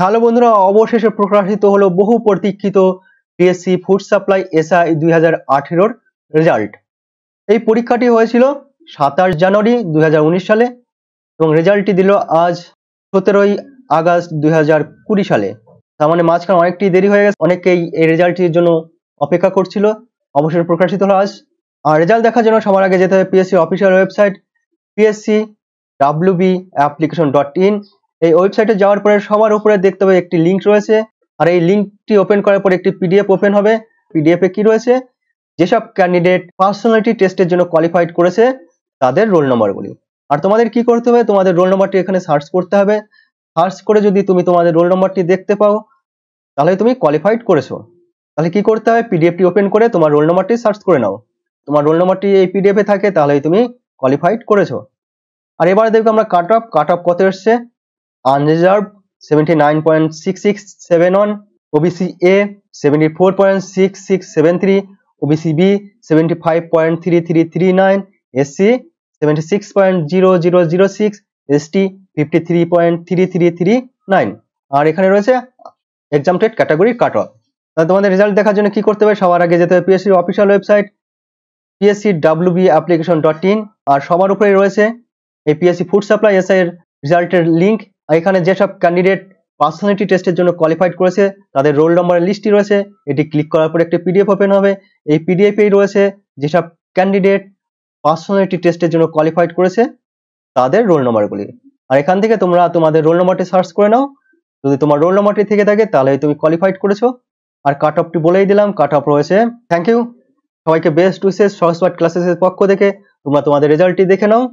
ভালো বন্ধুরা অবশেষে প্রকাশিত হলো বহু প্রতীক্ষিত বিএসসি ফুড সাপ্লাই এসআই দুই হাজার রেজাল্ট এই পরীক্ষাটি হয়েছিল সাতাশ জানুয়ারি দুই সালে এবং রেজাল্টটি দিল আজ সতেরোই আগস্ট দুই সালে তার মানে মাঝখানে অনেকটি দেরি হয়ে গেছে অনেকেই এই রেজাল্টটির জন্য অপেক্ষা করছিল অবশেষে প্রকাশিত হলো আজ আর রেজাল্ট দেখার জন্য সবার আগে যেতে হবে PSC official website PSC WB application dot in এই ওয়েবসাইটে যাওয়ার পরে সবার উপরে দেখতে হবে একটি লিঙ্ক রয়েছে আর এই লিঙ্কটি ওপেন করার পরে একটি পিডিএফ ওপেন হবে পিডিএফে কি রয়েছে যেসব ক্যান্ডিডেট পার্সোনালিটি টেস্টের জন্য কোয়ালিফাইড করেছে তাদের রোল নম্বরগুলি আর তোমাদের কি করতে হবে তোমাদের রোল নম্বরটি এখানে সার্চ করতে হবে সার্চ করে যদি তুমি তোমাদের রোল নম্বরটি দেখতে পাও তাহলে তুমি কোয়ালিফাইড করেছো তাহলে কি করতে হবে পিডিএফটি ওপেন করে তোমার রোল নম্বরটি সার্চ করে নাও তোমার রোল নম্বরটি এই পিডিএফে থাকে তাহলেই তুমি কোয়ালিফাইড করেছো আর এবারে দেখো আমরা কাট অফ কাট অফ কত এসছে unreserve seventy nine point six six seven one OBC A seventy four point six six seven three OBC B five point three three three nine SC six point zero zero zero six ST fifty three point three three three nine আর এখানে রয়েছে exam TET category cut off তাহলে তোমাদের result দেখার জন্য কি করতে হবে সবার আগে যেতে হবে পিএসসির official website PSC W B application dot in আর সবার উপরে রয়েছে এই পিএসসি ফুড সাপ্লাই এসআই এর রেজাল্টের লিঙ্ক এখানে যেসব ক্যান্ডিডেট পার্সোনালিটি টেস্টের জন্য কোয়ালিফাইড করেছে তাদের রোল নম্বরের লিস্টটি রয়েছে এটি ক্লিক করার পরে একটি পিডিএফ ওপেন হবে এই পিডিএফেই রয়েছে যেসব ক্যান্ডিডেট পার্সোনালিটি টেস্টের জন্য কোয়ালিফাইড করেছে তাদের রোল নম্বরগুলি আর এখান থেকে তোমরা তোমাদের রোল নম্বরটি সার্চ করে নাও যদি তোমার রোল নম্বরটি থেকে থাকে তাহলে তুমি কোয়ালিফাইড করেছো আর কাট অফটি বলেই দিলাম কাট অফ রয়েছে থ্যাংক ইউ সবাইকে বেস্ট উইসেস সরস্বাট ক্লাসেসের পক্ষ থেকে তোমরা তোমাদের রেজাল্টটি দেখে নাও